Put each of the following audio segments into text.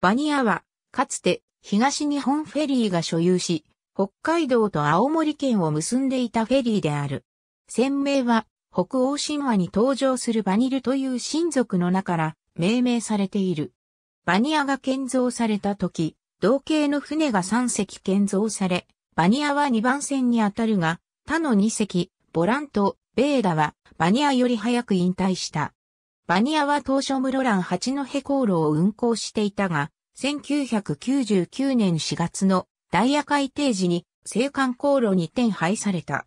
バニアは、かつて東日本フェリーが所有し、北海道と青森県を結んでいたフェリーである。船名は、北欧神話に登場するバニルという親族の名から命名されている。バニアが建造された時、同型の船が3隻建造され、バニアは2番線にあたるが、他の2隻、ボランとベーダはバニアより早く引退した。バニアは当初室蘭八戸航路を運航していたが、1999年4月のダイヤ改定時に青函航路に転廃された。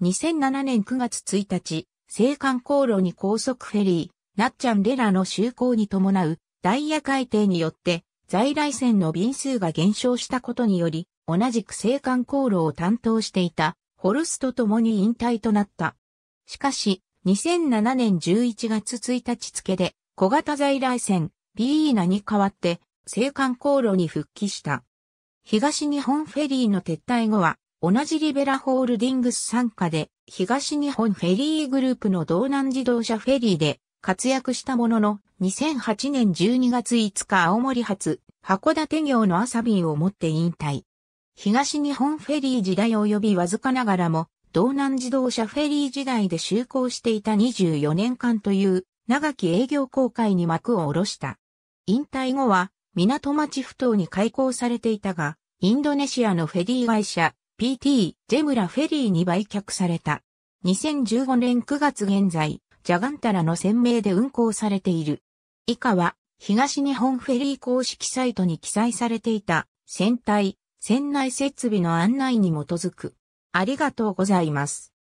2007年9月1日、青函航路に高速フェリー、なっちゃんレラの就航に伴うダイヤ改定によって在来線の便数が減少したことにより、同じく青函航路を担当していたホルスと共に引退となった。しかし、2007年11月1日付で小型在来線ビーナに代わって青函航路に復帰した。東日本フェリーの撤退後は、同じリベラホールディングス参加で、東日本フェリーグループの道南自動車フェリーで活躍したものの、2008年12月5日青森発、函館業の朝便を持って引退。東日本フェリー時代及びわずかながらも、道南自動車フェリー時代で就航していた24年間という、長き営業公開に幕を下ろした。引退後は、港町埠頭に開港されていたが、インドネシアのフェリー会社 PT ジェムラフェリーに売却された。2015年9月現在、ジャガンタラの船名で運航されている。以下は、東日本フェリー公式サイトに記載されていた、船体、船内設備の案内に基づく。ありがとうございます。